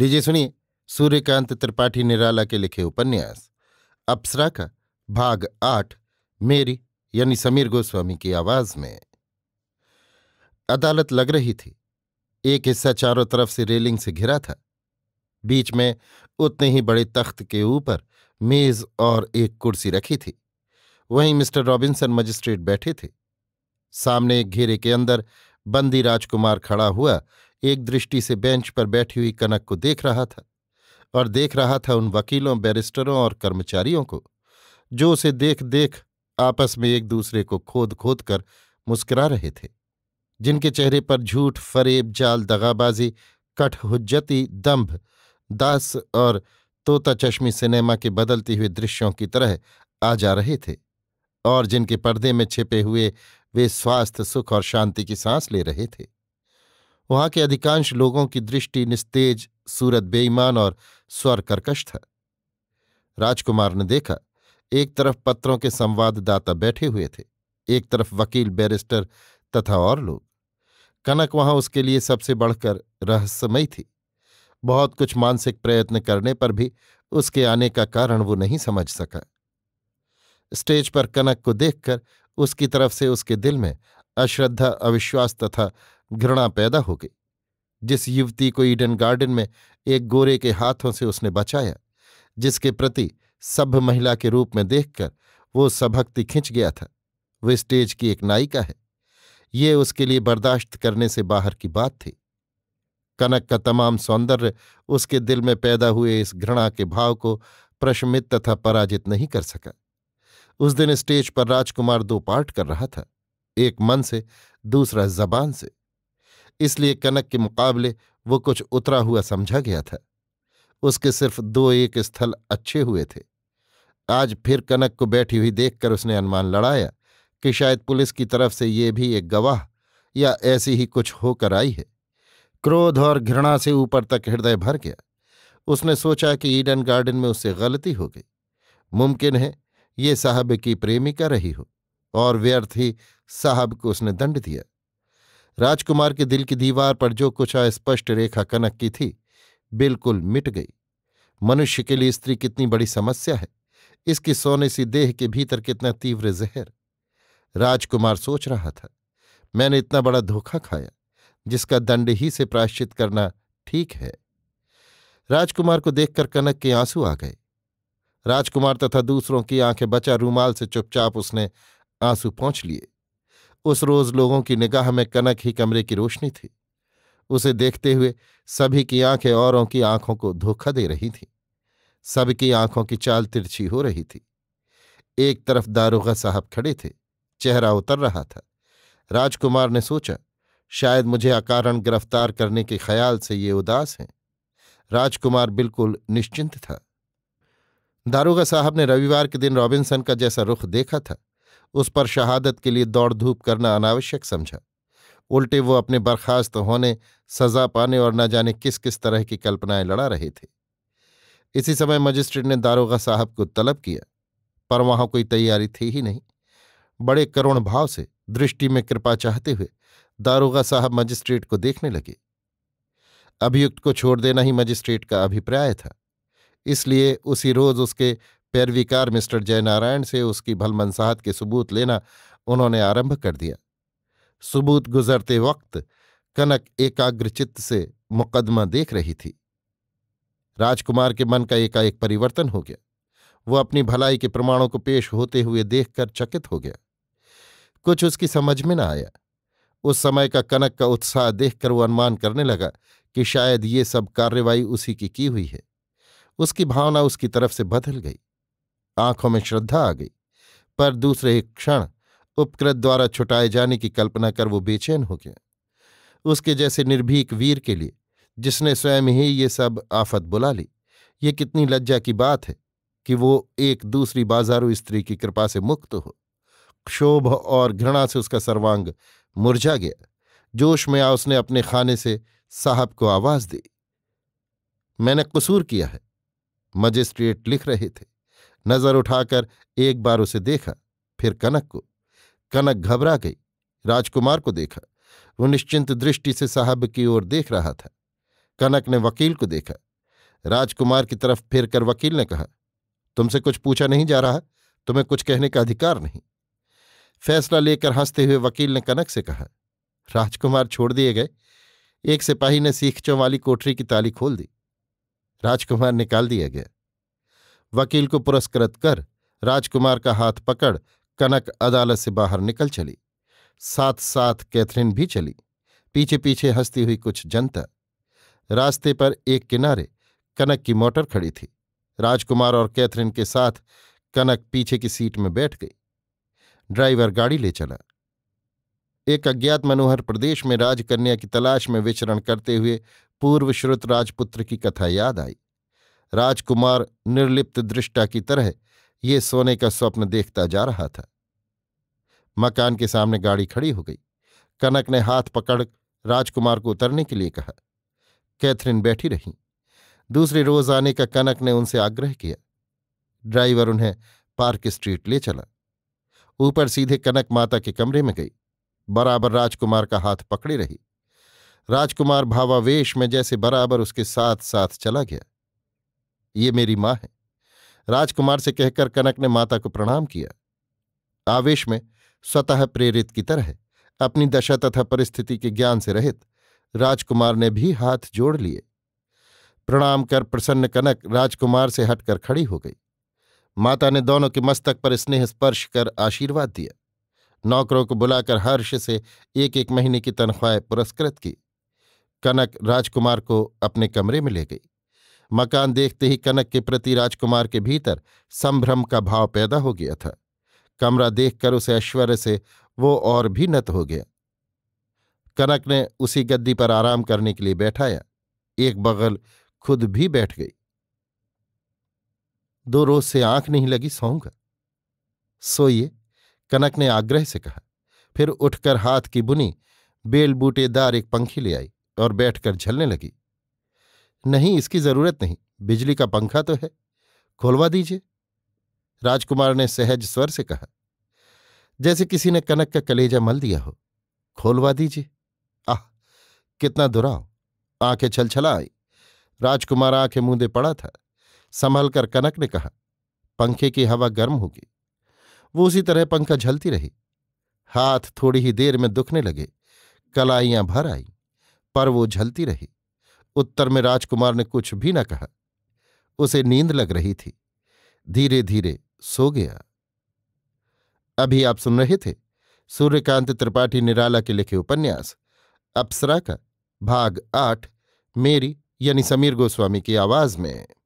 लीजिए सुनिए सूर्यकांत त्रिपाठी निराला के लिखे उपन्यास अप्सरा का भाग आठ मेरी यानी समीर गोस्वामी की आवाज में अदालत लग रही थी एक हिस्सा चारों तरफ से रेलिंग से घिरा था बीच में उतने ही बड़े तख्त के ऊपर मेज और एक कुर्सी रखी थी वहीं मिस्टर रॉबिन्सन मजिस्ट्रेट बैठे थे सामने एक घेरे के अंदर बंदी राजकुमार खड़ा हुआ एक दृष्टि से बेंच पर बैठी हुई कनक को देख रहा था और देख रहा था उन वकीलों बैरिस्टरों और कर्मचारियों को जो उसे देख देख आपस में एक दूसरे को खोद खोद कर मुस्करा रहे थे जिनके चेहरे पर झूठ फरेब जाल दगाबाजी कठहुज्जती दम्भ दास और तोता चश्मी सिनेमा के बदलते हुए दृश्यों की तरह आ जा रहे थे और जिनके पर्दे में छिपे हुए वे स्वास्थ्य सुख और शांति की सांस ले रहे थे वहां के अधिकांश लोगों की दृष्टि निस्तेज सूरत बेईमान और स्वर कर्कश था राजकुमार ने देखा एक तरफ पत्रों के संवाददाता बैठे हुए थे एक तरफ वकील बैरिस्टर तथा और लोग कनक वहां उसके लिए सबसे बढ़कर रहस्यमय थी बहुत कुछ मानसिक प्रयत्न करने पर भी उसके आने का कारण वो नहीं समझ सका स्टेज पर कनक को देखकर उसकी तरफ से उसके दिल में अश्रद्धा अविश्वास तथा घृणा पैदा हो गई जिस युवती को ईडन गार्डन में एक गोरे के हाथों से उसने बचाया जिसके प्रति सभ्य महिला के रूप में देखकर वो सभक्ति खिंच गया था वो स्टेज की एक नायिका है ये उसके लिए बर्दाश्त करने से बाहर की बात थी कनक का तमाम सौंदर्य उसके दिल में पैदा हुए इस घृणा के भाव को प्रशमित तथा पराजित नहीं कर सका उस दिन स्टेज पर राजकुमार दो पार्ट कर रहा था एक मन से दूसरा जबान से इसलिए कनक के मुकाबले वो कुछ उतरा हुआ समझा गया था उसके सिर्फ दो एक स्थल अच्छे हुए थे आज फिर कनक को बैठी हुई देखकर उसने अनुमान लड़ाया कि शायद पुलिस की तरफ से ये भी एक गवाह या ऐसी ही कुछ होकर आई है क्रोध और घृणा से ऊपर तक हृदय भर गया उसने सोचा कि ईडन गार्डन में उससे गलती हो गई मुमकिन है ये साहब की प्रेमिका रही हो और व्यर्थ ही साहब को उसने दंड दिया राजकुमार के दिल की दीवार पर जो कुछ अस्पष्ट रेखा कनक की थी बिल्कुल मिट गई मनुष्य के लिए स्त्री कितनी बड़ी समस्या है इसकी सोने सी देह के भीतर कितना तीव्र जहर राजकुमार सोच रहा था मैंने इतना बड़ा धोखा खाया जिसका दंड ही से प्रायश्चित करना ठीक है राजकुमार को देखकर कनक के आंसू आ गए राजकुमार तथा दूसरों की आंखें बचा रूमाल से चुपचाप उसने आंसू पहुंच लिए उस रोज लोगों की निगाह में कनक ही कमरे की रोशनी थी उसे देखते हुए सभी की आंखें औरों की आंखों को धोखा दे रही थीं सबकी आंखों की चाल तिरछी हो रही थी एक तरफ दारोगा साहब खड़े थे चेहरा उतर रहा था राजकुमार ने सोचा शायद मुझे अकारण गिरफ्तार करने के ख्याल से ये उदास हैं राजकुमार बिल्कुल निश्चिंत था दारोगा साहब ने रविवार के दिन रॉबिन्सन का जैसा रुख देखा था उस पर शहादत के लिए दौड़ धूप करना अनावश्यक समझा उल्टे वो अपने बर्खास्त होने सजा पाने और न जाने किस किस तरह की कल्पनाएं लड़ा रहे थे इसी समय मजिस्ट्रेट ने दारोगा साहब को तलब किया पर वहां कोई तैयारी थी ही नहीं बड़े करुण भाव से दृष्टि में कृपा चाहते हुए दारोगा साहब मजिस्ट्रेट को देखने लगे अभियुक्त को छोड़ देना ही मजिस्ट्रेट का अभिप्राय था इसलिए उसी रोज उसके पैरविकार मिस्टर जयनारायण से उसकी भलमनसाहत के सबूत लेना उन्होंने आरंभ कर दिया सबूत गुजरते वक्त कनक एकाग्रचित्त से मुकदमा देख रही थी राजकुमार के मन का एकाएक परिवर्तन हो गया वो अपनी भलाई के प्रमाणों को पेश होते हुए देखकर चकित हो गया कुछ उसकी समझ में न आया उस समय का कनक का उत्साह देखकर वो अनुमान करने लगा कि शायद ये सब कार्यवाही उसी की की हुई है उसकी भावना उसकी तरफ से बदल गई आंखों में श्रद्धा आ गई पर दूसरे एक क्षण उपकृत द्वारा छुटाए जाने की कल्पना कर वो बेचैन हो गया उसके जैसे निर्भीक वीर के लिए जिसने स्वयं ही ये सब आफत बुला ली ये कितनी लज्जा की बात है कि वो एक दूसरी बाजारू स्त्री की कृपा से मुक्त हो क्षोभ और घृणा से उसका सर्वांग मुरझा गया जोश में आ उसने अपने खाने से साहब को आवाज दी मैंने कसूर किया है मजिस्ट्रेट लिख रहे थे नजर उठाकर एक बार उसे देखा फिर कनक को कनक घबरा गई राजकुमार को देखा वो निश्चिंत दृष्टि से साहब की ओर देख रहा था कनक ने वकील को देखा राजकुमार की तरफ फिर कर वकील ने कहा तुमसे कुछ पूछा नहीं जा रहा तुम्हें कुछ कहने का अधिकार नहीं फैसला लेकर हंसते हुए वकील ने कनक से कहा राजकुमार छोड़ दिए गए एक सिपाही ने सीखचों वाली कोठरी की ताली खोल दी राजकुमार निकाल दिया गया वकील को पुरस्कृत कर राजकुमार का हाथ पकड़ कनक अदालत से बाहर निकल चली साथ साथ कैथरीन भी चली पीछे पीछे हंसती हुई कुछ जनता रास्ते पर एक किनारे कनक की मोटर खड़ी थी राजकुमार और कैथरीन के साथ कनक पीछे की सीट में बैठ गई ड्राइवर गाड़ी ले चला एक अज्ञात मनोहर प्रदेश में राजकन्या की तलाश में विचरण करते हुए पूर्व श्रुत राजपुत्र की कथा याद आई राजकुमार निर्लिप्त दृष्टा की तरह ये सोने का स्वप्न देखता जा रहा था मकान के सामने गाड़ी खड़ी हो गई कनक ने हाथ पकड़ राजकुमार को उतरने के लिए कहा कैथरीन बैठी रहीं दूसरे रोज आने का कनक ने उनसे आग्रह किया ड्राइवर उन्हें पार्क स्ट्रीट ले चला ऊपर सीधे कनक माता के कमरे में गई बराबर राजकुमार का हाथ पकड़े रही राजकुमार भावावेश में जैसे बराबर उसके साथ साथ चला गया ये मेरी माँ है राजकुमार से कहकर कनक ने माता को प्रणाम किया आवेश में स्वतः प्रेरित की तरह अपनी दशा तथा परिस्थिति के ज्ञान से रहित राजकुमार ने भी हाथ जोड़ लिए प्रणाम कर प्रसन्न कनक राजकुमार से हटकर खड़ी हो गई माता ने दोनों के मस्तक पर स्नेह स्पर्श कर आशीर्वाद दिया नौकरों को बुलाकर हर्ष से एक एक महीने की तनख्वाह पुरस्कृत की कनक राजकुमार को अपने कमरे में ले गई मकान देखते ही कनक के प्रति राजकुमार के भीतर संभ्रम का भाव पैदा हो गया था कमरा देखकर उसे ऐश्वर्य से वो और भी नत हो गया कनक ने उसी गद्दी पर आराम करने के लिए बैठाया एक बगल खुद भी बैठ गई दो रोज से आंख नहीं लगी सोऊंगा सोइए कनक ने आग्रह से कहा फिर उठकर हाथ की बुनी बेल बूटेदार एक पंखी ले आई और बैठकर झलने लगी नहीं इसकी जरूरत नहीं बिजली का पंखा तो है खोलवा दीजिए राजकुमार ने सहज स्वर से कहा जैसे किसी ने कनक का कलेजा मल दिया हो खोलवा दीजिए आह कितना दुराव आंखें छलछला आई राजकुमार आंखें मूंदे पड़ा था संभल कर कनक ने कहा पंखे की हवा गर्म होगी वो उसी तरह पंखा झलती रही हाथ थोड़ी ही देर में दुखने लगे कलाइयां भर आई पर वो झलती रही उत्तर में राजकुमार ने कुछ भी न कहा उसे नींद लग रही थी धीरे धीरे सो गया अभी आप सुन रहे थे सूर्यकांत त्रिपाठी निराला के लिखे उपन्यास अप्सरा का भाग आठ मेरी यानी समीर गोस्वामी की आवाज में